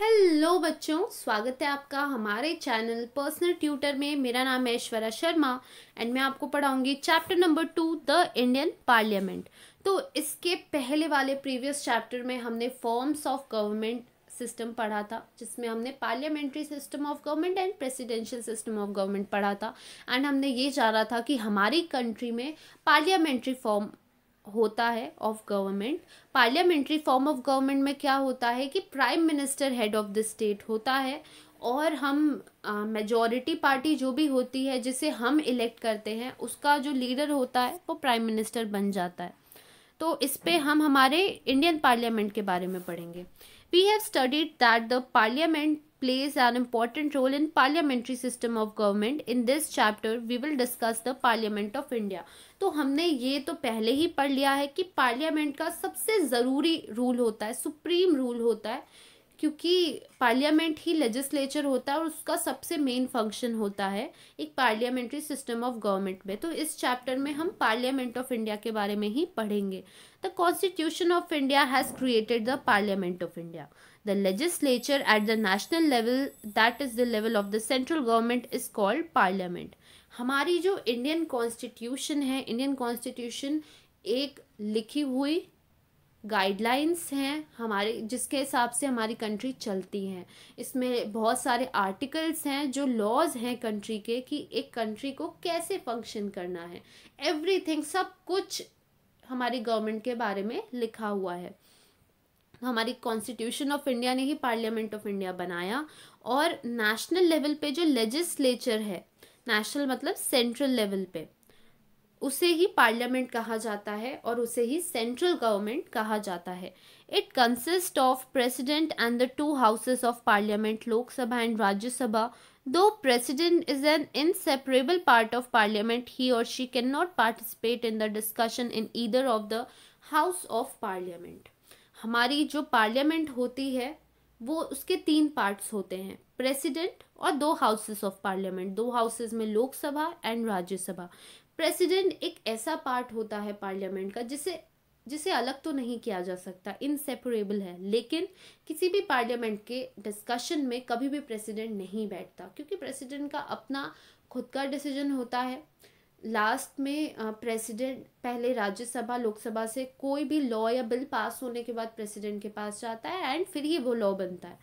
Hello बच्चों स्वागत है आपका हमारे चैनल पर्सनल ट्यूटर में मेरा नाम है ऐश्वर्या शर्मा एंड मैं आपको पढ़ाऊंगी chapter number two the Indian parliament तो इसके पहले वाले प्रीवियस चैप्टर में हमने फॉर्म्स ऑफ गवर्नमेंट सिस्टम पढ़ा था जिसमें हमने parliamentary system of government and presidential system of government पढ़ा था एंड हमने ये जाना था कि हमारी कंट्री में पार्लियामेंट्री फॉर्म होता है of government parliamentary form of government में क्या होता है कि prime minister head of the state होता है और हम मेजॉरिटी पार्टी जो भी होती है जिसे हम इलेक्ट करते हैं उसका जो लीडर होता है वो प्राइम मिनिस्टर बन जाता है तो इस पे हम हमारे इंडियन पार्लियामेंट के बारे में पढ़ेंगे we have studied that the parliament plays an important role in parliamentary system of government in this chapter we will discuss the parliament of india तो हमने ये तो पहले ही पढ़ लिया है कि पार्लियामेंट का सबसे ज़रूरी रूल होता है सुप्रीम रूल होता है क्योंकि पार्लियामेंट ही लेजिस्लेचर होता है और उसका सबसे मेन फंक्शन होता है एक पार्लियामेंट्री सिस्टम ऑफ गवर्नमेंट में तो इस चैप्टर में हम पार्लियामेंट ऑफ इंडिया के बारे में ही पढ़ेंगे the constitution of India has created the parliament of India the legislature at the national level that is the level of the central government is called parliament हमारी जो Indian constitution है Indian constitution एक लिखी हुई guidelines हैं हमारे जिसके हिसाब से हमारी कंट्री चलती हैं इसमें बहुत सारे आर्टिकल्स हैं जो लॉज हैं कंट्री के कि एक कंट्री को कैसे फंक्शन करना है एवरीथिंग सब कुछ हमारी गवर्नमेंट के बारे में लिखा हुआ है तो हमारी कॉन्स्टिट्यूशन ऑफ इंडिया ने ही पार्लियामेंट ऑफ इंडिया बनाया और नेशनल लेवल पे जो लेजिस्लेचर है नेशनल मतलब सेंट्रल लेवल पे उसे ही पार्लियामेंट कहा जाता है और उसे ही सेंट्रल गवर्नमेंट कहा जाता है it consist of president and the two houses of parliament Lok Sabha and Rajya Sabha दो president is an inseparable part of parliament he और she can not participate in the discussion in either of the house of parliament हमारी जो parliament होती है वो उसके तीन parts होते हैं प्रेसिडेंट और दो हाउसेस ऑफ पार्लियामेंट दो हाउसेस में लोकसभा एंड राज्यसभा प्रेसिडेंट एक ऐसा पार्ट होता है पार्लियामेंट का जिसे जिसे अलग तो नहीं किया जा सकता इनसेपरेबल है लेकिन किसी भी पार्लियामेंट के डिस्कशन में कभी भी प्रेसिडेंट नहीं बैठता क्योंकि प्रेसिडेंट का अपना खुद का डिसीजन होता है लास्ट में प्रेसिडेंट पहले राज्यसभा लोकसभा से कोई भी लॉ या बिल पास होने के बाद प्रेसिडेंट के पास जाता है एंड फिर ही वो लॉ बनता है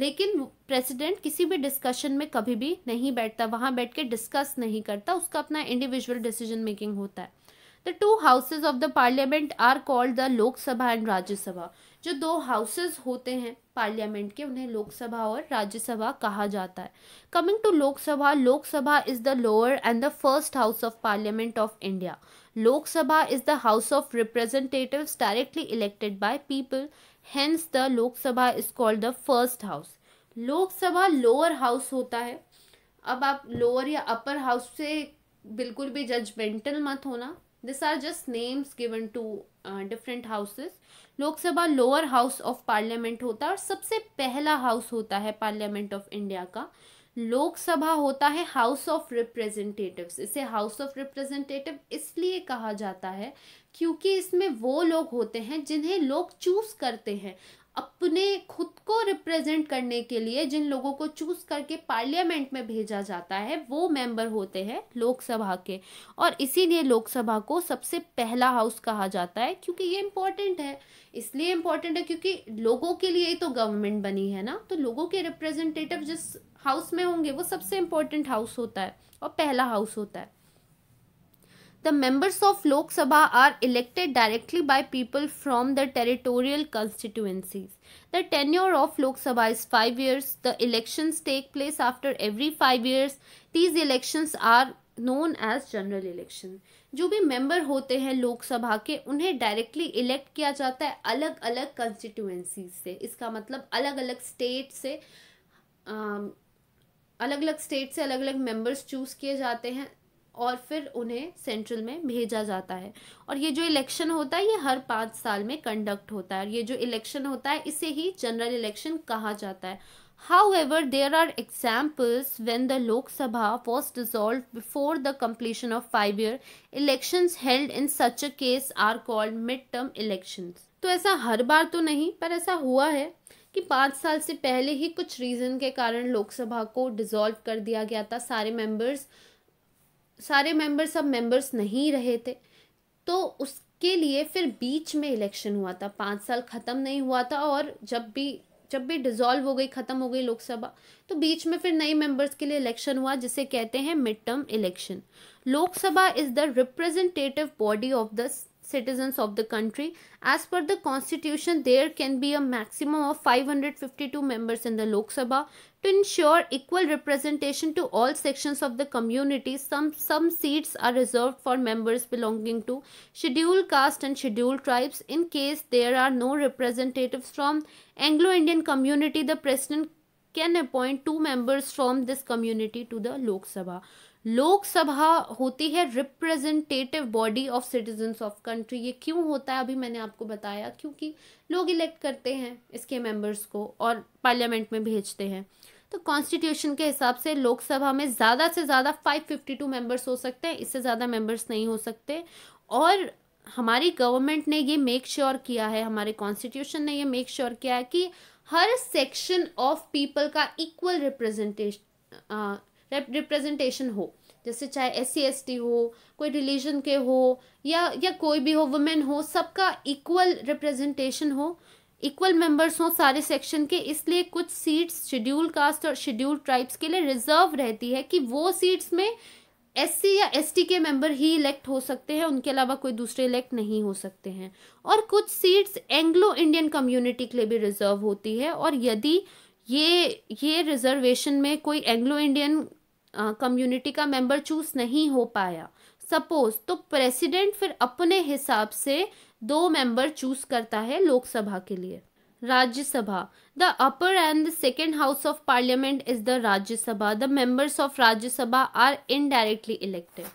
लेकिन प्रेसिडेंट किसी भी डिस्कशन में कभी भी नहीं बैठता वहाँ बैठ के डिस्कस नहीं करता उसका अपना इंडिविजुअल डिसीजन मेकिंग होता है the two houses of the parliament are called the Lok Sabha and Rajya Sabha जो दो हाउसेज होते हैं पार्लियामेंट के उन्हें लोकसभा और राज्यसभा कहा जाता है coming to Lok Sabha Lok Sabha is the lower and the first house of parliament of India Lok Sabha is the house of representative directly elected by people hence the Lok Sabha is called the first house Lok Sabha lower house होता है अब आप lower या upper house से बिल्कुल भी judgemental मत होना this are just names given to different houses Lok Sabha lower house of parliament होता है और सबसे पहला हाउस होता है पार्लियामेंट ऑफ इंडिया का लोकसभा होता है हाउस ऑफ रिप्रेजेंटेटिव्स इसे हाउस ऑफ रिप्रेजेंटेटिव इसलिए कहा जाता है क्योंकि इसमें वो लोग होते हैं जिन्हें लोग चूज करते हैं अपने खुद को रिप्रेजेंट करने के लिए जिन लोगों को चूज करके पार्लियामेंट में भेजा जाता है वो मेंबर होते हैं लोकसभा के और इसीलिए लोकसभा को सबसे पहला हाउस कहा जाता है क्योंकि ये इम्पोर्टेंट है इसलिए इम्पोर्टेंट है क्योंकि लोगों के लिए ही तो गवर्नमेंट बनी है ना तो लोगों के रिप्रेजेंटेटिव जिस हाउस में होंगे वो सबसे इम्पोर्टेंट हाउस होता है और पहला हाउस होता है the members of Lok Sabha are elected directly by people from the territorial constituencies the tenure of Lok Sabha is five years the elections take place after every five years these elections are known as general election जो भी member होते हैं लोकसभा के उन्हें directly elect किया जाता है अलग अलग कंस्टिट्यूएंसीज से इसका मतलब अलग अलग स्टेट से अलग अलग स्टेट से अलग अलग मेंबर्स चूज किए जाते हैं और फिर उन्हें सेंट्रल में भेजा जाता है और ये जो इलेक्शन होता है ये हर पाँच साल में कंडक्ट होता है और ये जो इलेक्शन होता है इसे ही जनरल इलेक्शन कहा जाता है ever there are examples when the Lok Sabha was was before the completion of five year election held in such a case are called mid term election तो ऐसा हर बार तो नहीं पर ऐसा हुआ है कि पाँच साल से पहले ही कुछ रीज़न के कारण लोकसभा को डिजोल्व कर दिया गया था सारे मेंबर्स सारे मेंबर सब मेंबर्स नहीं रहे थे तो उसके लिए फिर बीच में इलेक्शन हुआ था पाँच साल ख़त्म नहीं हुआ था और जब भी जब भी डिसॉल्व हो गई ख़त्म हो गई लोकसभा तो बीच में फिर नए मेंबर्स के लिए इलेक्शन हुआ जिसे कहते हैं mid term election Lok Sabha is the representative body of the citizens of the country. As per the constitution, there can be a maximum of 552 members in the Lok Sabha. To ensure equal representation to all sections of the community, some, some seats are reserved for members belonging to scheduled caste and scheduled tribes. In case there are no representatives from Anglo-Indian community, the president can appoint two members from this community to the Lok Sabha. Lok Sabha होती है representative body of citizens of country ये क्यों होता है अभी मैंने आपको बताया क्योंकि लोग इलेक्ट करते हैं इसके मेंबर्स को और पार्लियामेंट में भेजते हैं तो कॉन्स्टिट्यूशन के हिसाब से लोकसभा में ज़्यादा से ज़्यादा 552 मेंबर्स हो सकते हैं इससे ज़्यादा मेंबर्स नहीं हो सकते और हमारी गवर्नमेंट ने ये मेक श्योर sure किया है हमारे कॉन्स्टिट्यूशन ने ये मेक श्योर sure किया है कि हर सेक्शन ऑफ पीपल का इक्वल रिप्रेजेंटेश रिप्रेजेंटेशन हो जैसे चाहे एस सी एस टी हो कोई रिलीजन के हो या या कोई भी हो वुमेन हो सबका इक्वल रिप्रेजेंटेशन हो इक्वल मेंबर्स हों सारे सेक्शन के इसलिए कुछ सीट्स शेड्यूल कास्ट और शेड्यूल ट्राइब्स के लिए रिजर्व रहती है कि वो सीट्स में एस सी या एस टी के मेंबर ही इलेक्ट हो सकते हैं उनके अलावा कोई दूसरे इलेक्ट नहीं हो सकते हैं और कुछ सीट्स एंग्लो इंडियन कम्युनिटी के लिए भी रिजर्व होती है और यदि ये ये रिजर्वेशन में कोई एंग्लो इंडियन कम्युनिटी का मेंबर चूज नहीं हो पाया सपोज तो प्रेसिडेंट फिर अपने हिसाब से दो मेंबर चूज करता है लोकसभा के लिए Rajya Sabha the upper and the second house of parliament is the Rajya Sabha the members of Rajya Sabha are indirectly elected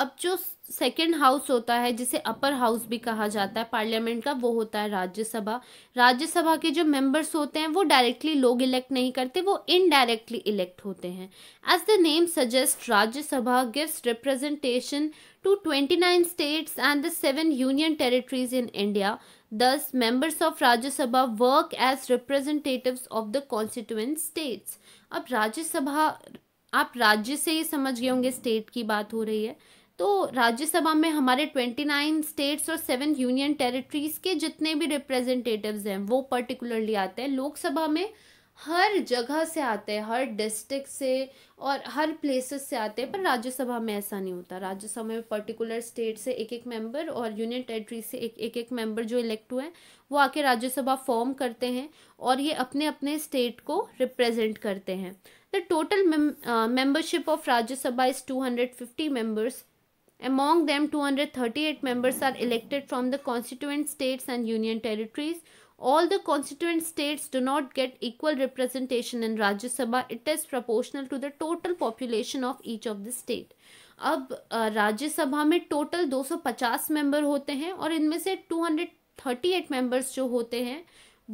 अब जो सेकेंड हाउस होता है जिसे अपर हाउस भी कहा जाता है पार्लियामेंट का वो होता है राज्यसभा राज्यसभा के जो मेंबर्स होते हैं वो डायरेक्टली लोग इलेक्ट नहीं करते वो इनडायरेक्टली इलेक्ट होते हैं as the name suggest Rajya Sabha gives representation to twenty nine states and the seven union territories in India दस members of Rajya Sabha work as representative of the constituent states अब राज्यसभा आप राज्य से ही समझ गए होंगे स्टेट की बात हो रही है तो राज्यसभा में हमारे 29 स्टेट्स और सेवन यूनियन टेरिटरीज के जितने भी रिप्रेजेंटेटिव्स हैं वो पर्टिकुलरली आते हैं लोकसभा में हर जगह से आते हैं हर डिस्ट्रिक्ट से और हर प्लेसेस से आते हैं पर राज्यसभा में ऐसा नहीं होता राज्यसभा में पर्टिकुलर स्टेट से एक एक मेंबर और यूनियन टेरिटरी से एक एक एक मेंबर जो इलेक्ट हुए हैं वो आके राज्यसभा फॉर्म करते हैं और ये अपने अपने स्टेट को रिप्रेजेंट करते हैं the total membership of Rajya Sabha is two hundred fifty members Among them, 238 members are elected from the constituent states and union territories. All the constituent states do not get equal representation in Rajya Sabha. It is proportional to the total population of each of the state. अब राज्यसभा में total 250 member होते हैं और इनमें से 238 members जो होते हैं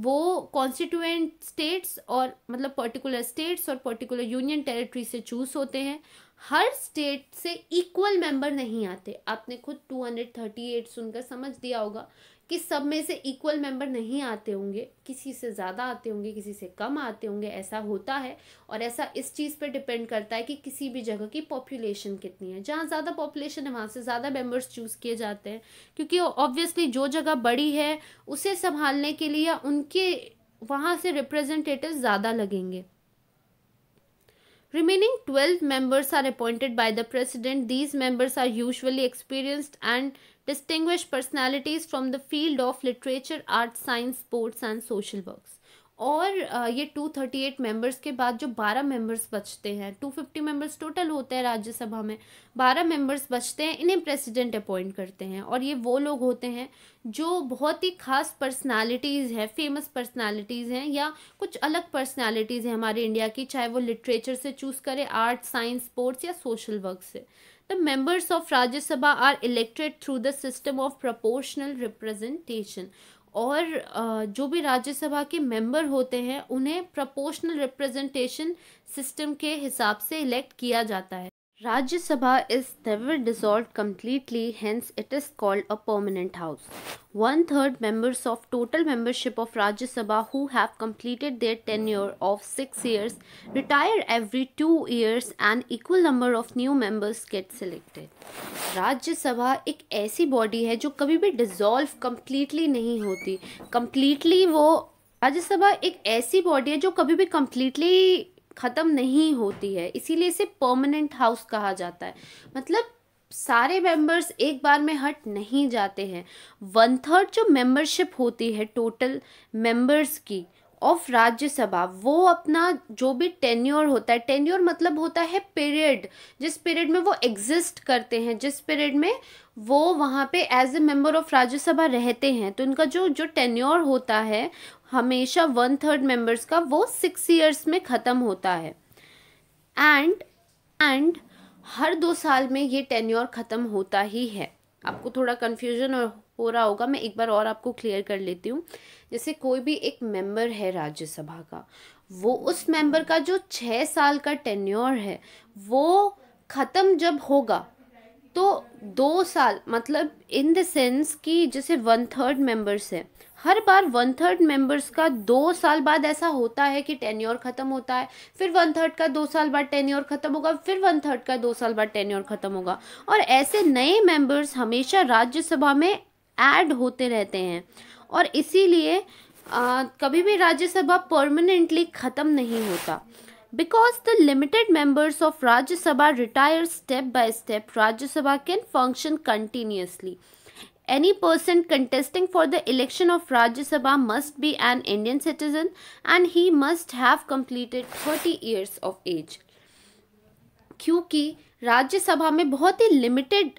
वो कॉन्स्टिट्यूएंट स्टेट्स और मतलब पर्टिकुलर स्टेट्स और पर्टिकुलर यूनियन टेरिटरी से चूज होते हैं हर स्टेट से इक्वल मेंबर नहीं आते आपने खुद 238 सुनकर समझ दिया होगा कि सब में से इक्वल मेंबर नहीं आते होंगे किसी से ज़्यादा आते होंगे किसी से कम आते होंगे ऐसा होता है और ऐसा इस चीज़ पर डिपेंड करता है कि किसी भी जगह की पॉपुलेशन कितनी है जहाँ ज़्यादा पॉपुलेशन है वहाँ से ज़्यादा मेंबर्स चूज़ किए जाते हैं क्योंकि ऑब्वियसली जो जगह बड़ी है उसे संभालने के लिए उनके वहाँ से रिप्रेजेंटेटिव ज़्यादा लगेंगे Remaining 12 members are appointed by the president. These members are usually experienced and distinguished personalities from the field of literature, art, science, sports, and social works. और ये 238 मेंबर्स के बाद जो 12 मेंबर्स बचते हैं 250 मेंबर्स टोटल होते हैं राज्यसभा में 12 मेंबर्स बचते हैं इन्हें प्रेसिडेंट अपॉइंट करते हैं और ये वो लोग होते हैं जो बहुत ही खास पर्सनालिटीज़ हैं फेमस पर्सनालिटीज़ हैं या कुछ अलग पर्सनालिटीज़ हैं हमारे इंडिया की चाहे वो लिटरेचर से चूज़ करें आर्ट साइंस स्पोर्ट्स या सोशल वर्क से the members of Rajya Sabha are elected through the system of of representation और जो भी राज्यसभा के मेंबर होते हैं उन्हें प्रपोशनल रिप्रेजेंटेशन सिस्टम के हिसाब से इलेक्ट किया जाता है Rajya is never dissolved completely, hence it is called a permanent house. One third members of total membership of Rajya who have completed their tenure of six years retire every two years and equal number of new members get selected. राज्य सभा एक ऐसी body है जो कभी भी dissolve completely नहीं होती कम्प्लीटली वो राज्यसभा एक ऐसी बॉडी है जो कभी भी कम्प्लीटली ख़त्म नहीं होती है इसीलिए इसे परमानेंट हाउस कहा जाता है मतलब सारे मेंबर्स एक बार में हट नहीं जाते हैं वन थर्ड जो मेंबरशिप होती है टोटल मेंबर्स की ऑफ राज्यसभा वो अपना जो भी टेन्योर होता है टेन्योर मतलब होता है पीरियड जिस पीरियड में वो एग्जिस्ट करते हैं जिस पीरियड में वो वहाँ पे as a member of Rajya Sabha रहते हैं तो उनका जो जो टेन्योर होता है हमेशा वन थर्ड मेंबर्स का वो सिक्स ईयर्स में ख़त्म होता है एंड एंड हर दो साल में ये टेन्योर ख़त्म होता ही है आपको थोड़ा कन्फ्यूजन हो रहा होगा मैं एक बार और आपको क्लियर कर लेती हूँ जैसे कोई भी एक मेंबर है राज्यसभा का वो उस मेंबर का जो छः साल का टेन्योर है वो ख़त्म जब होगा तो दो साल मतलब इन द सेंस कि जैसे वन थर्ड मेंबर्स है हर बार वन थर्ड मेंबर्स का दो साल बाद ऐसा होता है कि टेन्योर ख़त्म होता है फिर वन थर्ड का दो साल बाद टेन्योर ख़त्म होगा फिर वन थर्ड का दो साल बाद टेन्योर ख़त्म होगा और ऐसे नए मेंबर्स हमेशा राज्यसभा में ऐड होते रहते हैं और इसीलिए कभी भी राज्यसभा परमानेंटली ख़त्म नहीं होता Because the limited members of Rajya Sabha retire step by step, Rajya Sabha can function continuously. Any person contesting for the election of Rajya Sabha must be an Indian citizen and he must have completed 30 years of age. क्योंकि राज्य सभा में बहुत ही limited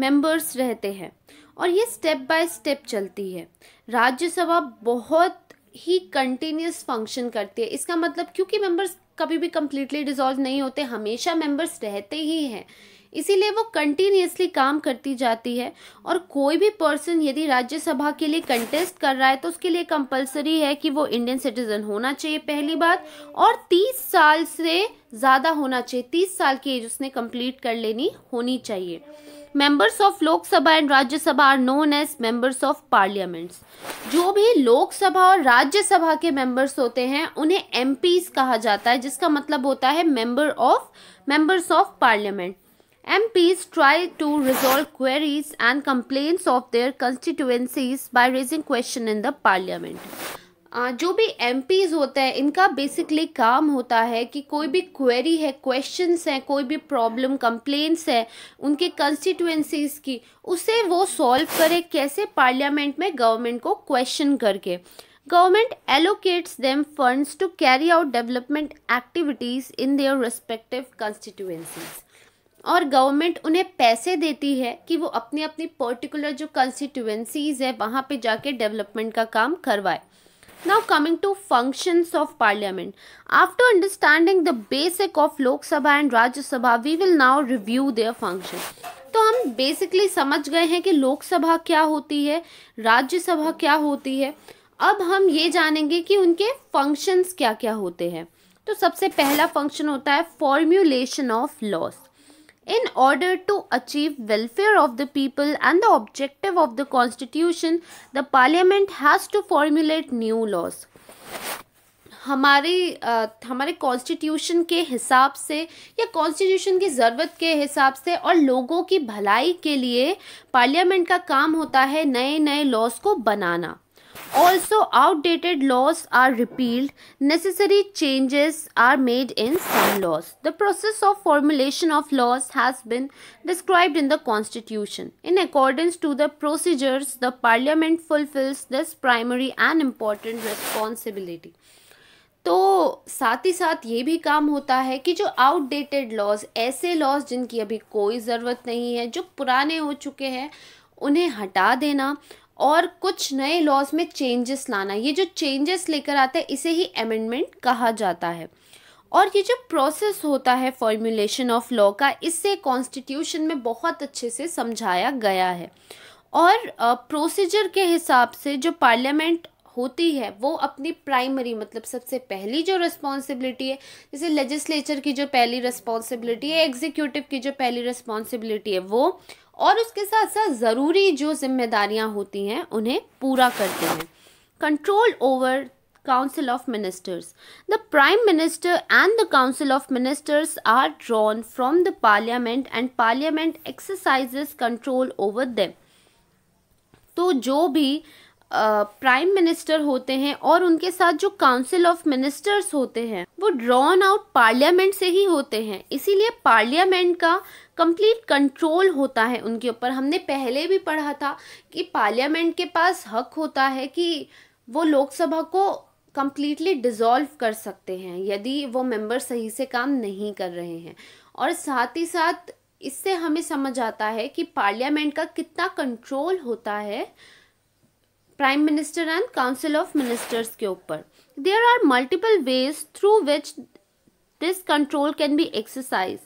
members रहते हैं और ये step by step चलती है राज्यसभा बहुत ही कंटिन्यूस फंक्शन करती है इसका मतलब क्योंकि मेंबर्स कभी भी कम्प्लीटली डिजॉल्व नहीं होते हमेशा मेंबर्स रहते ही हैं इसीलिए वो कंटिन्यूसली काम करती जाती है और कोई भी पर्सन यदि राज्यसभा के लिए कंटेस्ट कर रहा है तो उसके लिए कंपलसरी है कि वो इंडियन सिटीजन होना चाहिए पहली बात और 30 साल से ज़्यादा होना चाहिए 30 साल की एज उसने कंप्लीट कर लेनी होनी चाहिए members of Lok Sabha and Rajya Sabha are known as members of parliaments जो भी लोकसभा और राज्यसभा के मेंबर्स होते हैं उन्हें एम कहा जाता है जिसका मतलब होता है member of members of parliament M MPs try to resolve queries and complain of their constituencies by raising question in the parliament जो भी एम होते हैं इनका बेसिकली काम होता है कि कोई भी क्वेरी है क्वेश्चंस हैं कोई भी प्रॉब्लम कंप्लेंट्स हैं उनके कंस्टिट्यूएंसीज की उसे वो सॉल्व करें कैसे पार्लियामेंट में गवर्नमेंट को क्वेश्चन करके government allocates them funds to carry out development activities in their respective constituencies और गवर्नमेंट उन्हें पैसे देती है कि वो अपनी अपनी पर्टिकुलर जो कंस्टिट्यूएंसीज़ है वहाँ पे जाके डेवलपमेंट का काम करवाए Now coming to functions of parliament. After understanding the basic of Lok Sabha and Rajya Sabha, we will now review their functions. तो हम बेसिकली समझ गए हैं कि लोकसभा क्या होती है राज्यसभा क्या होती है अब हम ये जानेंगे कि उनके फंक्शंस क्या क्या होते हैं तो सबसे पहला फंक्शन होता है formulation of laws in order to achieve welfare of the people and the objective of the constitution the parliament has to formulate new laws हमारे हमारे कॉन्स्टिट्यूशन के हिसाब से या कॉन्स्टिट्यूशन की ज़रूरत के हिसाब से और लोगों की भलाई के लिए पार्लियामेंट का काम होता है नए नए लॉज को बनाना Also, outdated laws are repealed, necessary changes are made in some laws. The process of formulation of laws has been described in the Constitution. In accordance to the procedures, the Parliament fulfills this primary and important responsibility. तो साथ ही साथ ये भी काम होता है कि जो आउटडेटेड लॉज ऐसे लॉज जिनकी अभी कोई ज़रूरत नहीं है जो पुराने हो चुके हैं उन्हें हटा देना और कुछ नए लॉज में चेंजेस लाना ये जो चेंजेस लेकर आते हैं इसे ही अमेंडमेंट कहा जाता है और ये जो प्रोसेस होता है फॉर्मुलेशन ऑफ लॉ का इससे कॉन्स्टिट्यूशन में बहुत अच्छे से समझाया गया है और प्रोसीजर के हिसाब से जो पार्लियामेंट होती है वो अपनी प्राइमरी मतलब सबसे पहली जो रिस्पॉन्सिबिलिटी है जैसे लेजिस्लेचर की जो पहली रिस्पॉन्सिबिलिटी है एग्जीक्यूटिव की जो पहली रिस्पॉन्सिबिलिटी है वो और उसके साथ साथ ज़रूरी जो जिम्मेदारियां होती हैं उन्हें पूरा करते हैं control over council of ministers the prime minister and the council of ministers are drawn from the parliament and parliament exercise control over them तो जो भी प्राइम मिनिस्टर होते हैं और उनके साथ जो काउंसिल ऑफ मिनिस्टर्स होते हैं वो ड्रॉन आउट पार्लियामेंट से ही होते हैं इसीलिए पार्लियामेंट का कंप्लीट कंट्रोल होता है उनके ऊपर हमने पहले भी पढ़ा था कि पार्लियामेंट के पास हक होता है कि वो लोकसभा को कम्प्लीटली डिज़ोल्व कर सकते हैं यदि वो मेंबर सही से काम नहीं कर रहे हैं और साथ ही साथ इससे हमें समझ आता है कि पार्लियामेंट का कितना कंट्रोल होता है Prime Minister and Council of Ministers के ऊपर there are multiple ways through which this control can be exercised.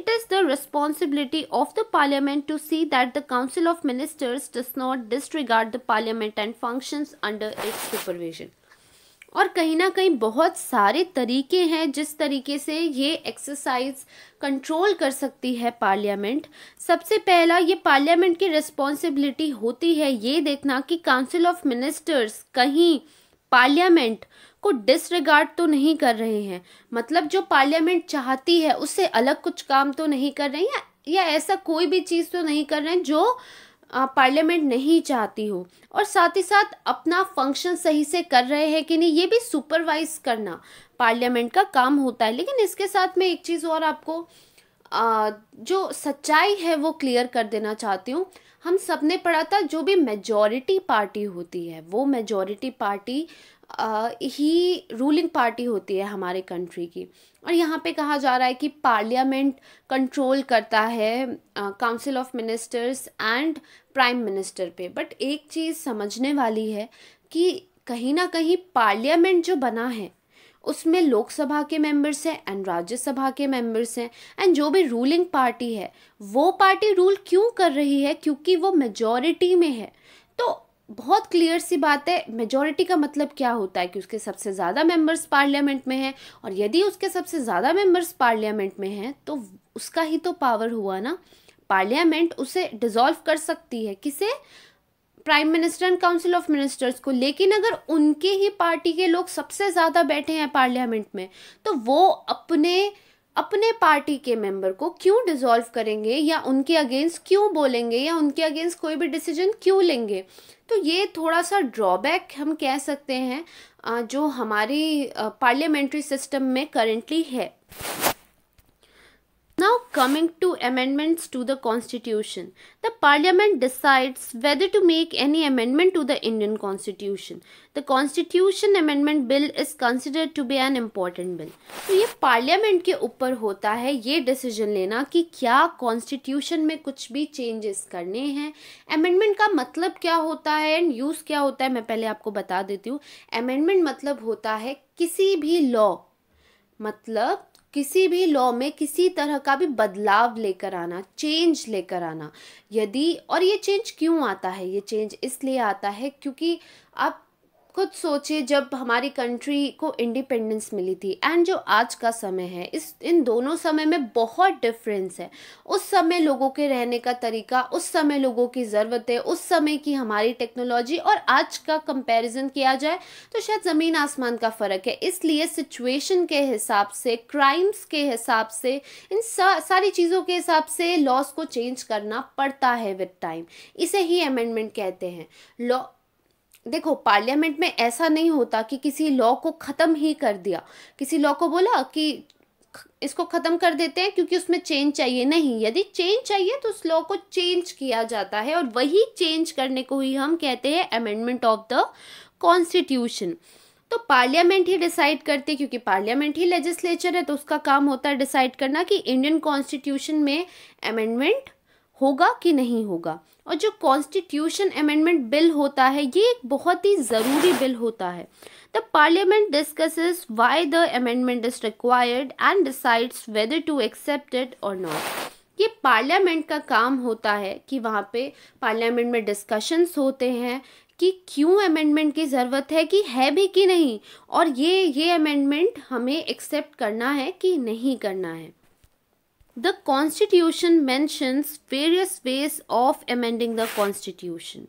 It is the responsibility of the Parliament to see that the Council of Ministers does not disregard the Parliament and functions under its supervision. और कहीं ना कहीं बहुत सारे तरीके हैं जिस तरीके से ये एक्सरसाइज कंट्रोल कर सकती है पार्लियामेंट सबसे पहला ये पार्लियामेंट की रिस्पॉन्सिबिलिटी होती है ये देखना कि काउंसिल ऑफ मिनिस्टर्स कहीं पार्लियामेंट को डिसरिगार्ड तो नहीं कर रहे हैं मतलब जो पार्लियामेंट चाहती है उससे अलग कुछ काम तो नहीं कर रहे हैं या, या ऐसा कोई भी चीज़ तो नहीं कर रहे हैं जो पार्लियामेंट नहीं चाहती हो और साथ ही साथ अपना फंक्शन सही से कर रहे हैं कि नहीं ये भी सुपरवाइज करना पार्लियामेंट का काम होता है लेकिन इसके साथ में एक चीज़ और आपको आ, जो सच्चाई है वो क्लियर कर देना चाहती हूँ हम सब ने पढ़ा था जो भी मेजॉरिटी पार्टी होती है वो मेजॉरिटी पार्टी ही रूलिंग पार्टी होती है हमारे कंट्री की और यहाँ पे कहा जा रहा है कि पार्लियामेंट कंट्रोल करता है council of ministers and prime minister पे बट एक चीज़ समझने वाली है कि कहीं ना कहीं पार्लियामेंट जो बना है उसमें लोकसभा के मेंबर्स हैं एंड राज्यसभा के मेंबर्स हैं एंड जो भी रूलिंग पार्टी है वो पार्टी रूल क्यों कर रही है क्योंकि वो मेजॉरिटी में है बहुत क्लियर सी बात है मेजॉरिटी का मतलब क्या होता है कि उसके सबसे ज़्यादा मेंबर्स पार्लियामेंट में हैं और यदि उसके सबसे ज़्यादा मेंबर्स पार्लियामेंट में हैं तो उसका ही तो पावर हुआ ना पार्लियामेंट उसे डिज़ोल्व कर सकती है किसे prime minister and council of ministers को लेकिन अगर उनके ही पार्टी के लोग सबसे ज़्यादा बैठे हैं पार्लियामेंट में तो वो अपने अपने पार्टी के मेंबर को क्यों डिसॉल्व करेंगे या उनके अगेंस्ट क्यों बोलेंगे या उनके अगेंस्ट कोई भी डिसीजन क्यों लेंगे तो ये थोड़ा सा ड्रॉबैक हम कह सकते हैं जो हमारी पार्लियामेंट्री सिस्टम में करेंटली है Now coming to amendments to the constitution. The parliament decides whether to make any amendment to the Indian constitution. The constitution amendment bill is considered to be an important bill. तो so, ye parliament ke upar hota hai ye decision lena ki kya constitution mein kuch bhi changes karne hain Amendment ka matlab kya hota hai and use kya hota hai main pehle aapko bata deti hu Amendment matlab hota hai kisi bhi law matlab किसी भी law में किसी तरह का भी बदलाव लेकर आना चेंज लेकर आना यदि और ये चेंज क्यों आता है ये चेंज इसलिए आता है क्योंकि आप खुद सोचिए जब हमारी कंट्री को इंडिपेंडेंस मिली थी एंड जो आज का समय है इस इन दोनों समय में बहुत डिफरेंस है उस समय लोगों के रहने का तरीका उस समय लोगों की ज़रूरतें उस समय की हमारी टेक्नोलॉजी और आज का कंपैरिजन किया जाए तो शायद ज़मीन आसमान का फ़र्क है इसलिए सिचुएशन के हिसाब से क्राइम्स के हिसाब से इन सा, सारी चीज़ों के हिसाब से लॉस को चेंज करना पड़ता है विद टाइम इसे ही अमेंडमेंट कहते हैं लॉ देखो पार्लियामेंट में ऐसा नहीं होता कि किसी लॉ को ख़त्म ही कर दिया किसी लॉ को बोला कि इसको ख़त्म कर देते हैं क्योंकि उसमें चेंज चाहिए नहीं यदि चेंज चाहिए तो उस लॉ को चेंज किया जाता है और वही चेंज करने को ही हम कहते हैं अमेंडमेंट ऑफ द कॉन्स्टिट्यूशन तो पार्लियामेंट ही डिसाइड करते क्योंकि पार्लियामेंट ही लेजिस्लेचर है तो उसका काम होता है डिसाइड करना कि इंडियन कॉन्स्टिट्यूशन में अमेंडमेंट होगा कि नहीं होगा और जो कॉन्स्टिट्यूशन अमेंडमेंट बिल होता है ये एक बहुत ही ज़रूरी बिल होता है the parliament discusses why the amendment is required and decides whether to accept it or not ये पार्लियामेंट का काम होता है कि वहाँ पे पार्लियामेंट में डिस्कशंस होते हैं कि क्यों अमेंडमेंट की ज़रूरत है कि है भी कि नहीं और ये ये अमेंडमेंट हमें एक्सेप्ट करना है कि नहीं करना है The Constitution mentions various ways of amending the Constitution.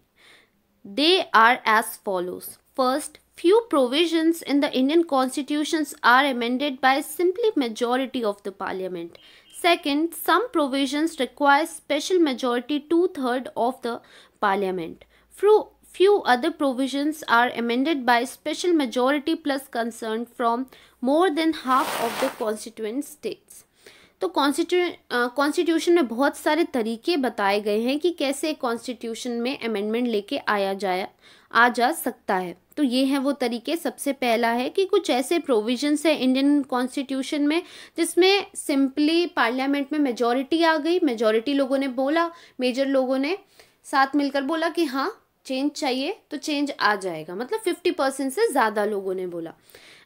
They are as follows. First, few provisions in the Indian constitutions are amended by simply majority of the parliament. Second, some provisions require special majority two-third of the parliament. Few, few other provisions are amended by special majority plus consent from more than half of the constituent states. तो constitution में बहुत सारे तरीके बताए गए हैं कि कैसे कॉन्स्टिट्यूशन में अमेंडमेंट लेके आया जाया आ जा सकता है तो ये हैं वो तरीके सबसे पहला है कि कुछ ऐसे प्रोविजंस हैं इंडियन कॉन्स्टिट्यूशन में जिसमें सिंपली पार्लियामेंट में मेजॉरिटी आ गई मेजॉरिटी लोगों ने बोला मेजर लोगों ने साथ मिलकर बोला कि हाँ चेंज चाहिए तो चेंज आ जाएगा मतलब फिफ्टी परसेंट से ज़्यादा लोगों ने बोला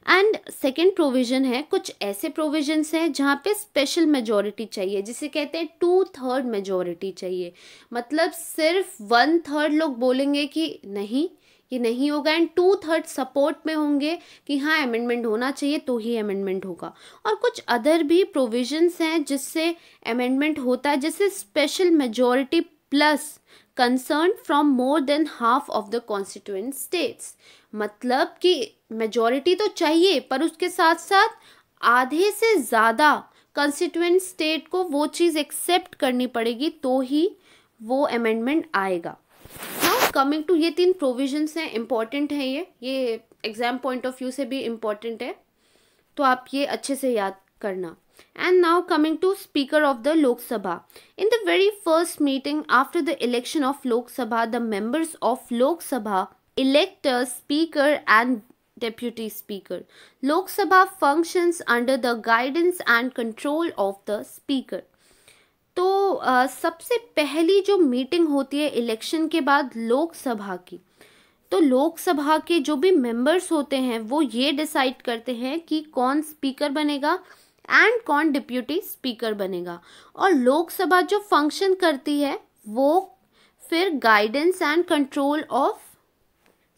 एंड सेकेंड प्रोविज़न है कुछ ऐसे प्रोविजन्स हैं जहाँ पे स्पेशल मेजोरिटी चाहिए जिसे कहते हैं टू थर्ड मेजोरिटी चाहिए मतलब सिर्फ वन थर्ड लोग बोलेंगे कि नहीं ये नहीं होगा एंड टू थर्ड सपोर्ट में होंगे कि हाँ अमेंडमेंट होना चाहिए तो ही अमेंडमेंट होगा और कुछ अदर भी प्रोविजंस हैं जिससे अमेंडमेंट होता है जैसे special majority plus concern from more than half of the constituent states मतलब कि मेजॉरिटी तो चाहिए पर उसके साथ साथ आधे से ज़्यादा कंस्टिट्यूंट स्टेट को वो चीज़ एक्सेप्ट करनी पड़ेगी तो ही वो अमेंडमेंट आएगा नाउ कमिंग टू ये तीन प्रोविजंस हैं इम्पॉर्टेंट हैं ये ये एग्ज़ाम पॉइंट ऑफ व्यू से भी इम्पॉर्टेंट है तो आप ये अच्छे से याद करना And now coming to Speaker of the Lok Sabha. In the very first meeting after the election of Lok Sabha, the members of Lok Sabha elect a Speaker and Deputy Speaker. Lok Sabha functions under the guidance and control of the Speaker. तो सबसे पहली जो meeting होती है election के बाद लोकसभा की तो लोकसभा के जो भी मेंबर्स होते हैं वो ये डिसाइड करते हैं कि कौन स्पीकर बनेगा एंड कौन डिप्यूटी स्पीकर बनेगा और लोकसभा जो फंक्शन करती है वो फिर guidance and control of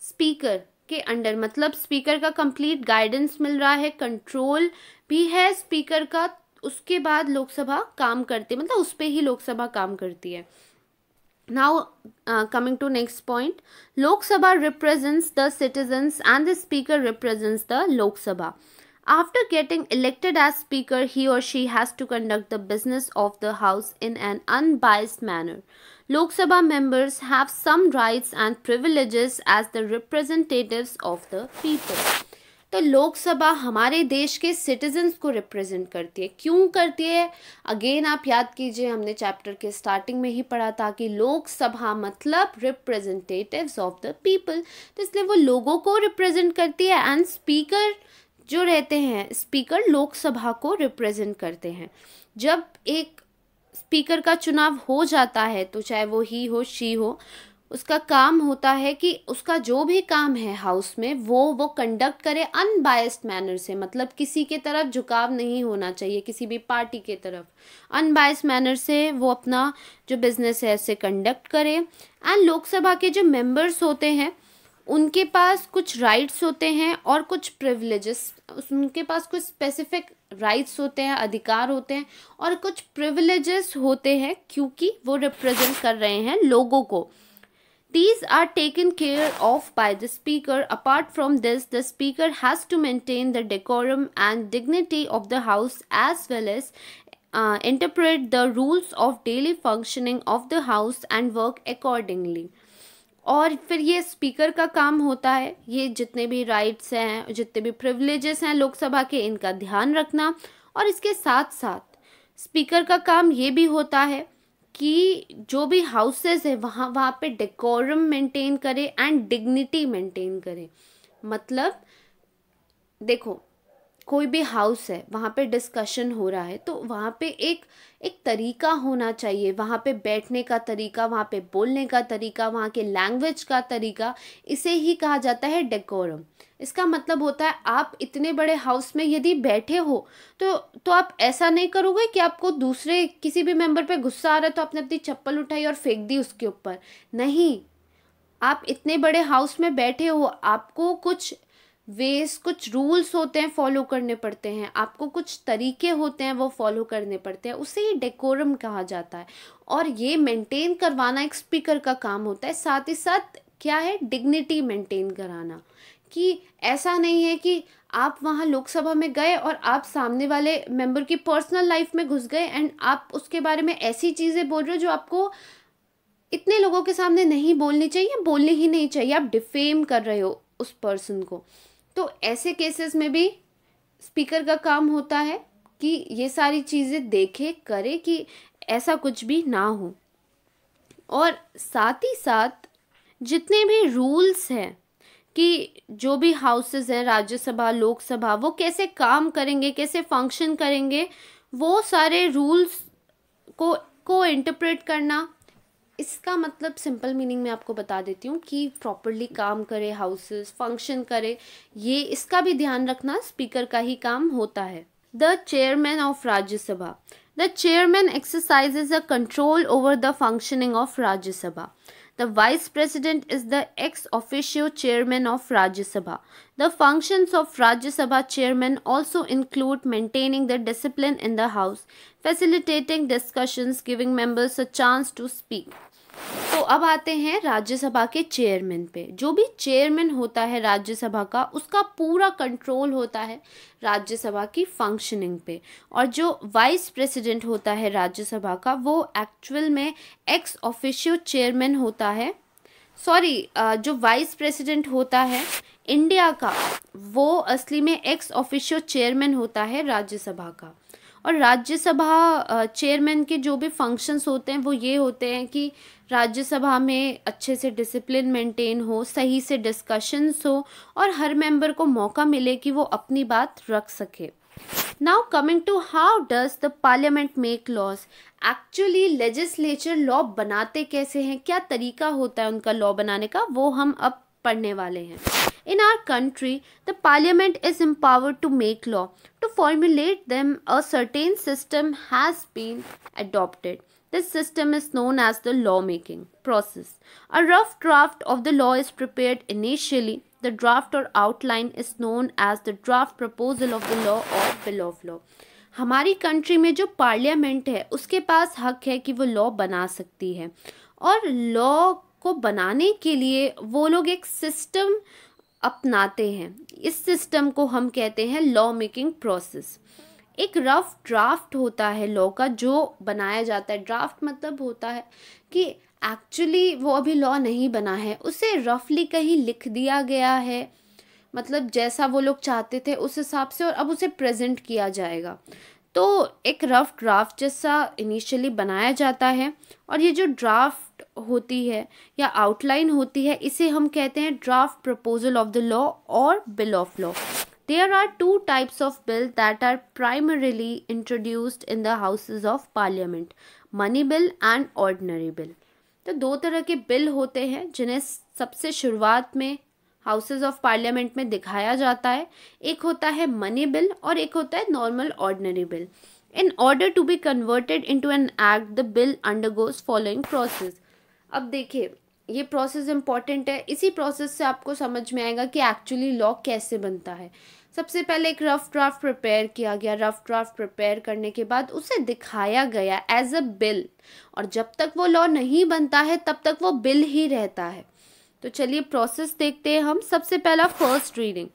speaker के अंडर मतलब स्पीकर का कंप्लीट गाइडेंस मिल रहा है कंट्रोल भी है स्पीकर का उसके बाद लोकसभा काम करती है मतलब उस पर ही लोकसभा काम करती है now coming to next point Lok Sabha represents the citizens and the speaker represents the Lok Sabha after getting elected as speaker he और she has to conduct the business of the house in an unbiased manner Lok Sabha members have some rights and privileges as the representatives of the people. तो लोकसभा हमारे देश के citizens को represent करती है क्यों करती है अगेन आप याद कीजिए हमने चैप्टर के स्टार्टिंग में ही पढ़ा था कि लोकसभा मतलब रिप्रेजेंटेटिव्स ऑफ द पीपल तो इसलिए वो लोगों को रिप्रेजेंट करती है एंड स्पीकर जो रहते हैं स्पीकर लोकसभा को रिप्रेजेंट करते हैं जब एक स्पीकर का चुनाव हो जाता है तो चाहे वो ही हो शी हो उसका काम होता है कि उसका जो भी काम है हाउस में वो वो कंडक्ट करे अनबायस्ड मैनर से मतलब किसी के तरफ झुकाव नहीं होना चाहिए किसी भी पार्टी के तरफ अनबायस्ड मैनर से वो अपना जो बिजनेस है उसे कंडक्ट करे एंड लोकसभा के जो मेंबर्स होते हैं उनके पास कुछ राइट्स होते हैं और कुछ प्रिविलेजेस उनके पास कुछ स्पेसिफिक राइट्स होते हैं अधिकार होते हैं और कुछ प्रिविलेजेस होते हैं क्योंकि वो रिप्रेजेंट कर रहे हैं लोगों को these are taken care of by the speaker apart from this the speaker has to maintain the decorum and dignity of the house as well as interpret the rules of daily functioning of the house and work accordingly और फिर ये speaker का काम होता है ये जितने भी राइट्स हैं जितने भी प्रिवलेजेस हैं लोकसभा के इनका ध्यान रखना और इसके साथ साथ स्पीकर का काम ये भी होता है कि जो भी हाउसेस है वहाँ वहाँ पे डेकोरम मेंटेन करे एंड डिग्निटी मेंटेन करे मतलब देखो कोई भी हाउस है वहाँ पे डिस्कशन हो रहा है तो वहाँ पे एक एक तरीका होना चाहिए वहाँ पे बैठने का तरीका वहाँ पे बोलने का तरीका वहाँ के लैंग्वेज का तरीका इसे ही कहा जाता है डेकोरम इसका मतलब होता है आप इतने बड़े हाउस में यदि बैठे हो तो तो आप ऐसा नहीं करोगे कि आपको दूसरे किसी भी मेंबर पे गुस्सा आ रहा है तो आपने अपनी चप्पल उठाई और फेंक दी उसके ऊपर नहीं आप इतने बड़े हाउस में बैठे हो आपको कुछ वेस कुछ रूल्स होते हैं फॉलो करने पड़ते हैं आपको कुछ तरीके होते हैं वो फॉलो करने पड़ते हैं उसे ही डेकोरम कहा जाता है और ये मेंटेन करवाना एक स्पीकर का काम होता है साथ ही साथ क्या है डिग्निटी मेंटेन कराना कि ऐसा नहीं है कि आप वहाँ लोकसभा में गए और आप सामने वाले मेंबर की पर्सनल लाइफ में घुस गए एंड आप उसके बारे में ऐसी चीज़ें बोल रहे हो जो आपको इतने लोगों के सामने नहीं बोलनी चाहिए बोलनी ही नहीं चाहिए आप डिफेम कर रहे हो उस पर्सन को तो ऐसे केसेस में भी स्पीकर का काम होता है कि ये सारी चीज़ें देखे करे कि ऐसा कुछ भी ना हो और साथ ही साथ जितने भी रूल्स हैं कि जो भी हाउसेस हैं राज्यसभा लोकसभा वो कैसे काम करेंगे कैसे फंक्शन करेंगे वो सारे रूल्स को को इंटरप्रेट करना इसका मतलब सिंपल मीनिंग में आपको बता देती हूँ कि प्रॉपरली काम करे हाउसेस फंक्शन करे ये इसका भी ध्यान रखना स्पीकर का ही काम होता है the chairman of Rajya Sabha the chairman exercise a control over the functioning of Rajya Sabha The Vice President is the ex officio chairman of Rajya Sabha. The functions of Rajya Sabha chairman also include maintaining the discipline in the House, facilitating discussions, giving members a chance to speak. तो अब आते हैं राज्यसभा के chairman पे जो भी chairman होता है राज्यसभा का उसका पूरा कंट्रोल होता है राज्यसभा की फंक्शनिंग पे और जो वाइस प्रेसिडेंट होता है राज्यसभा का वो एक्चुअल में एक्स ऑफिशियो चेयरमैन होता है सॉरी जो वाइस प्रेसिडेंट होता है इंडिया का वो असली में एक्स ऑफिशियो चेयरमैन होता है राज्यसभा का और राज्यसभा चेयरमैन के जो भी फंक्शंस होते हैं वो ये होते हैं कि राज्यसभा में अच्छे से डिसिप्लिन मेंटेन हो सही से डिस्कशंस हो और हर मेंबर को मौका मिले कि वो अपनी बात रख सके now coming to how does the parliament make laws actually legislature law बनाते कैसे हैं क्या तरीका होता है उनका लॉ बनाने का वो हम अब पढ़ने वाले हैं in our country the parliament is empowered to make law to formulate them a certain system has been adopted. This system is known as the lawmaking process. A rough draft of the law is prepared initially. The draft or outline is known as the draft proposal of the law or bill of law. हमारी country में जो parliament है उसके पास हक है कि वो law बना सकती है और लॉ को बनाने के लिए वो लोग एक सिस्टम अपनाते हैं इस सिस्टम को हम कहते हैं लॉ मेकिंग प्रोसेस एक रफ ड्राफ्ट होता है लॉ का जो बनाया जाता है ड्राफ्ट मतलब होता है कि एक्चुअली वो अभी लॉ नहीं बना है उसे रफली कहीं लिख दिया गया है मतलब जैसा वो लोग चाहते थे उस हिसाब से और अब उसे प्रेजेंट किया जाएगा तो एक रफ ड्राफ्ट जैसा इनिशियली बनाया जाता है और ये जो ड्राफ्ट होती है या आउटलाइन होती है इसे हम कहते हैं draft proposal of the law or bill of law there are two types of bill that are primarily introduced in the houses of parliament money bill and ordinary bill तो दो तरह के बिल होते हैं जिन्हें सबसे शुरुआत में हाउसेज ऑफ पार्लियामेंट में दिखाया जाता है एक होता है मनी बिल और एक होता है normal ordinary bill in order to be converted into an act the bill undergoes following process अब देखिए ये प्रोसेस इम्पॉर्टेंट है इसी प्रोसेस से आपको समझ में आएगा कि एक्चुअली लॉ कैसे बनता है सबसे पहले एक रफ ड्राफ्ट प्रिपेयर किया गया रफ ड्राफ्ट प्रिपेयर करने के बाद उसे दिखाया गया एज अ बिल और जब तक वो लॉ नहीं बनता है तब तक वो बिल ही रहता है तो चलिए प्रोसेस देखते हैं हम सबसे पहला first reading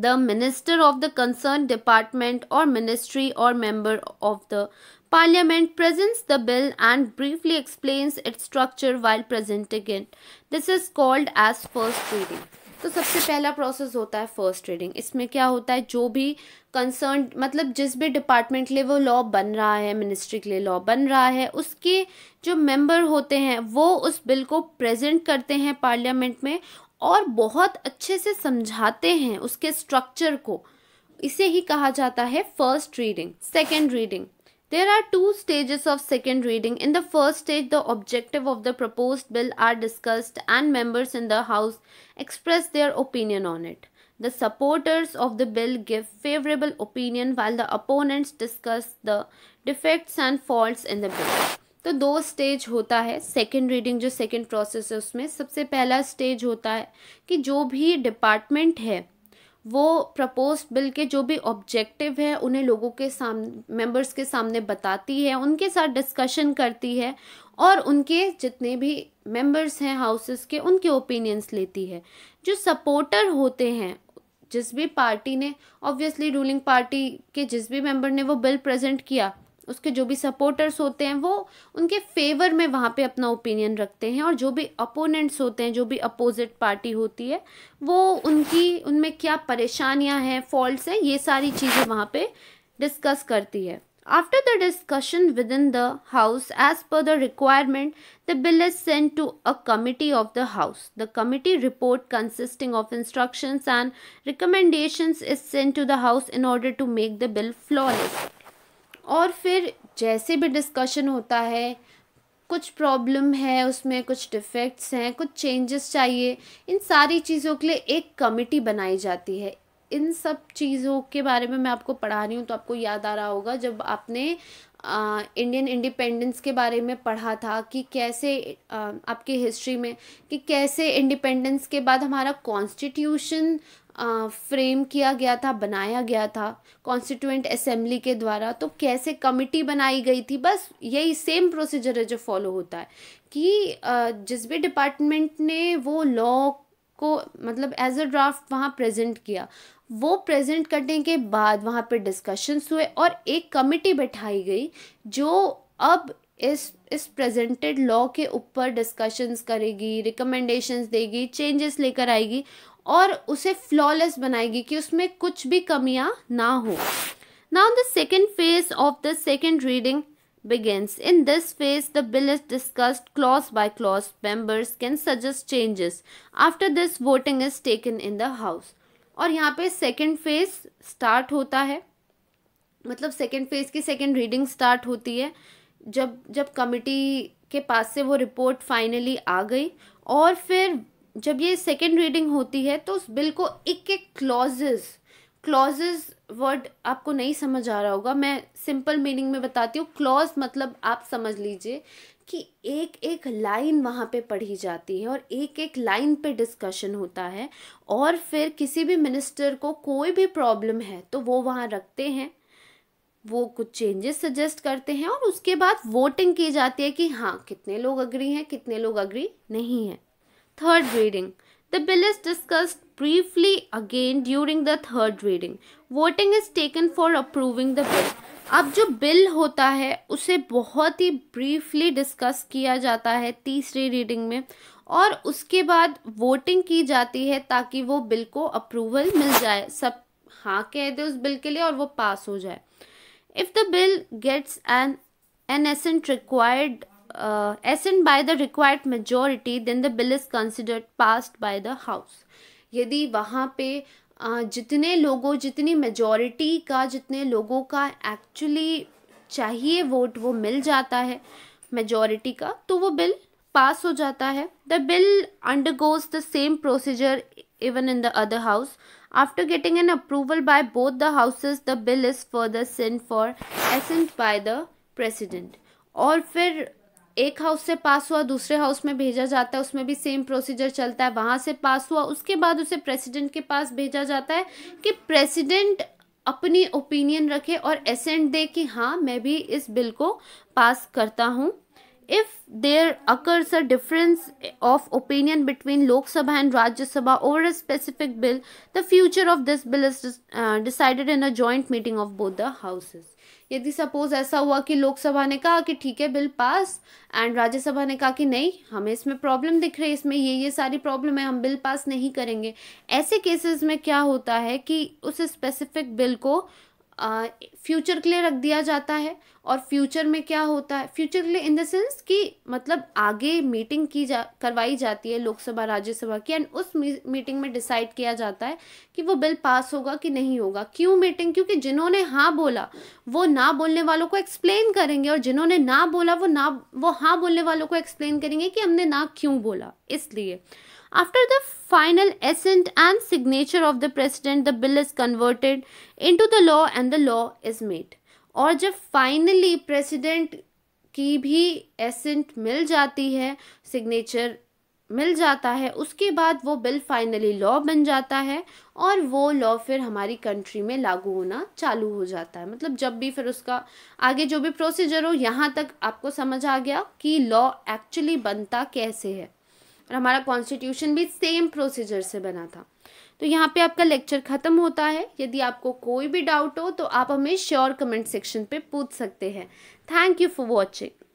the minister of the concern department or ministry or member of the Parliament presents the bill and briefly explains its structure while presenting it. This is called as first reading. तो सबसे पहला process होता है first reading इसमें क्या होता है जो भी कंसर्न मतलब जिस भी डिपार्टमेंट के लिए वो लॉ बन रहा है मिनिस्ट्री के लिए लॉ बन रहा है उसके जो मेंबर होते हैं वो उस बिल को प्रेजेंट करते हैं पार्लियामेंट में और बहुत अच्छे से समझाते हैं उसके स्ट्रक्चर को इसे ही कहा जाता है first reading second reading There are two stages of second reading. In the first stage, the objective of the proposed bill are discussed and members in the House express their opinion on it. The supporters of the bill give favorable opinion while the opponents discuss the defects and faults in the bill. तो दो stage होता है second reading जो second process है उसमें सबसे पहला stage होता है कि जो भी डिपार्टमेंट है वो प्रपोज बिल के जो भी ऑब्जेक्टिव है उन्हें लोगों के सामने मेंबर्स के सामने बताती है उनके साथ डिस्कशन करती है और उनके जितने भी मेंबर्स हैं हाउसेस के उनके ओपिनियंस लेती है जो सपोर्टर होते हैं जिस भी पार्टी ने ऑब्वियसली रूलिंग पार्टी के जिस भी मेंबर ने वो बिल प्रेजेंट किया उसके जो भी सपोर्टर्स होते हैं वो उनके फेवर में वहाँ पे अपना ओपिनियन रखते हैं और जो भी अपोनेंट्स होते हैं जो भी अपोजिट पार्टी होती है वो उनकी उनमें क्या परेशानियाँ हैं फॉल्ट्स हैं ये सारी चीज़ें वहाँ पे डिस्कस करती है after the discussion within the house as per the requirement the bill is sent to a committee of the house the committee report consisting of instruction and recommendation is sent to the house in order to make the bill flawless और फिर जैसे भी discussion होता है कुछ problem है उसमें कुछ डिफेक्ट्स हैं कुछ चेंजेस चाहिए इन सारी चीज़ों के लिए एक कमेटी बनाई जाती है इन सब चीज़ों के बारे में मैं आपको पढ़ा रही हूँ तो आपको याद आ रहा होगा जब आपने आ, इंडियन इंडिपेंडेंस के बारे में पढ़ा था कि कैसे आपके आपकी हिस्ट्री में कि कैसे इंडिपेंडेंस के बाद हमारा कॉन्स्टिट्यूशन फ्रेम किया गया था बनाया गया था कॉन्स्टिट्यूंट असेंबली के द्वारा तो कैसे कमिटी बनाई गई थी बस यही सेम प्रोसीजर है जो फॉलो होता है कि जिस भी डिपार्टमेंट ने वो लॉ को मतलब एज अ ड्राफ्ट वहाँ प्रेजेंट किया वो प्रेजेंट करने के बाद वहाँ पे डिस्कशंस हुए और एक कमिटी बैठाई गई जो अब इस इस प्रेजेंटेड लॉ के ऊपर डिस्कशंस करेगी रिकमेंडेशंस देगी चेंजेस लेकर आएगी और उसे फ्लॉलेस बनाएगी कि उसमें कुछ भी कमियां ना हो now the second phase of the second reading begins. In this phase the bill is discussed clause by clause members can suggest changes after this voting is taken in the house और यहाँ पे second phase start होता है मतलब second phase की second reading start होती है जब जब कमिटी के पास से वो रिपोर्ट फाइनली आ गई और फिर जब ये सेकेंड रीडिंग होती है तो उस बिल को एक एक क्लॉजेस क्लॉजेस वर्ड आपको नहीं समझ आ रहा होगा मैं सिंपल मीनिंग में बताती हूँ क्लॉज मतलब आप समझ लीजिए कि एक एक लाइन वहाँ पे पढ़ी जाती है और एक एक लाइन पे डिस्कशन होता है और फिर किसी भी मिनिस्टर को कोई भी प्रॉब्लम है तो वो वहाँ रखते हैं वो कुछ चेंजेस सजेस्ट करते हैं और उसके बाद वोटिंग की जाती है कि हाँ कितने लोग अग्री हैं कितने लोग अग्री नहीं हैं third reading. The bill is discussed briefly again during the third reading. Voting is taken for approving the bill. अब जो बिल होता है उसे बहुत ही ब्रीफली डिस्कस किया जाता है तीसरी रीडिंग में और उसके बाद वोटिंग की जाती है ताकि वो बिल को अप्रूवल मिल जाए सब हाँ कह दे उस बिल के लिए और वो पास हो जाए if the bill gets an an assent required assent by the required majority then the bill is considered passed by the house यदि वहाँ पे uh, जितने लोगों जितनी मेजॉरिटी का जितने लोगों का एक्चुअली चाहिए वोट वो मिल जाता है मेजॉरिटी का तो वो बिल पास हो जाता है the bill undergoes the same procedure even in the other house after getting an approval by both the houses the bill is for the sent for assent by the president और फिर एक house से पास हुआ दूसरे house में भेजा जाता है उसमें भी सेम प्रोसीजर चलता है वहाँ से पास हुआ उसके बाद उसे प्रेसिडेंट के पास भेजा जाता है कि प्रेसिडेंट अपनी ओपिनियन रखे और एसेंट दे कि हाँ मैं भी इस बिल को पास करता हूँ if there occurs a difference of opinion between Lok Sabha and Rajya Sabha over a specific bill, the future of this bill is uh, decided in a joint meeting of both the houses. यदि suppose ऐसा हुआ कि लोकसभा ने कहा कि ठीक है bill pass and Rajya Sabha ने कहा कि नहीं हमें इसमें प्रॉब्लम दिख रही है इसमें ये ये सारी प्रॉब्लम है हम बिल पास नहीं करेंगे ऐसे केसेस में क्या होता है कि उस स्पेसिफिक बिल को फ्यूचर के लिए रख दिया जाता है और फ्यूचर में क्या होता है फ्यूचर के लिए इन द सेंस कि मतलब आगे मीटिंग की जा करवाई जाती है लोकसभा राज्यसभा की एंड उस मीटिंग में डिसाइड किया जाता है कि वो बिल पास होगा कि नहीं होगा क्यों मीटिंग क्योंकि जिन्होंने हाँ बोला वो ना बोलने वालों को एक्सप्लेन करेंगे और जिन्होंने ना बोला वो ना वो हाँ बोलने वालों को एक्सप्लेन करेंगे कि हमने ना क्यों बोला इसलिए After the final assent and signature of the president, the bill is converted into the law and the law is made. और जब फाइनली प्रेसिडेंट की भी एसेंट मिल जाती है सिग्नेचर मिल जाता है उसके बाद वो बिल फाइनली लॉ बन जाता है और वो लॉ फिर हमारी कंट्री में लागू होना चालू हो जाता है मतलब जब भी फिर उसका आगे जो भी प्रोसीजर हो यहाँ तक आपको समझ आ गया कि लॉ एक्चुअली बनता कैसे है और हमारा कॉन्स्टिट्यूशन भी सेम प्रोसीजर से बना था तो यहाँ पे आपका लेक्चर ख़त्म होता है यदि आपको कोई भी डाउट हो तो आप हमें श्योर कमेंट सेक्शन पे पूछ सकते हैं थैंक यू फॉर वॉचिंग